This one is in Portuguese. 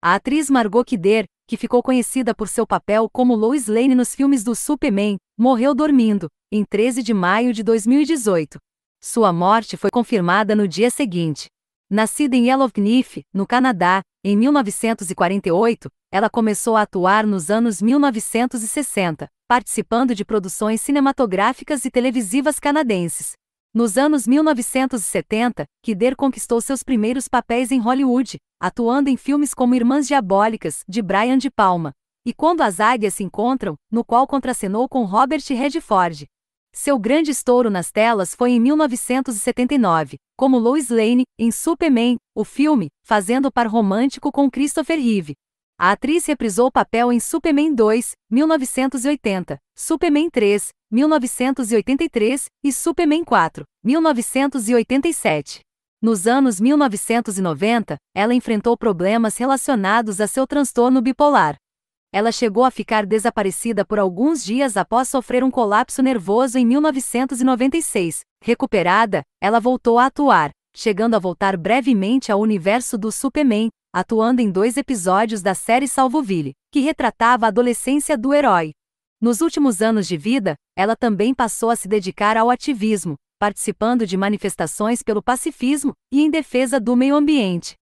A atriz Margot Kidder, que ficou conhecida por seu papel como Lois Lane nos filmes do Superman, morreu dormindo, em 13 de maio de 2018. Sua morte foi confirmada no dia seguinte. Nascida em Yellowknife, no Canadá, em 1948, ela começou a atuar nos anos 1960, participando de produções cinematográficas e televisivas canadenses. Nos anos 1970, Kidder conquistou seus primeiros papéis em Hollywood, atuando em filmes como Irmãs Diabólicas, de Brian De Palma, e Quando as Águias se Encontram, no qual contracenou com Robert Redford. Seu grande estouro nas telas foi em 1979, como Lois Lane, em Superman, o filme, fazendo par romântico com Christopher Reeve, a atriz reprisou o papel em Superman 2, 1980, Superman 3, 1983 e Superman 4, 1987. Nos anos 1990, ela enfrentou problemas relacionados a seu transtorno bipolar. Ela chegou a ficar desaparecida por alguns dias após sofrer um colapso nervoso em 1996. Recuperada, ela voltou a atuar, chegando a voltar brevemente ao universo do Superman, atuando em dois episódios da série Salvoville, que retratava a adolescência do herói. Nos últimos anos de vida, ela também passou a se dedicar ao ativismo, participando de manifestações pelo pacifismo e em defesa do meio ambiente.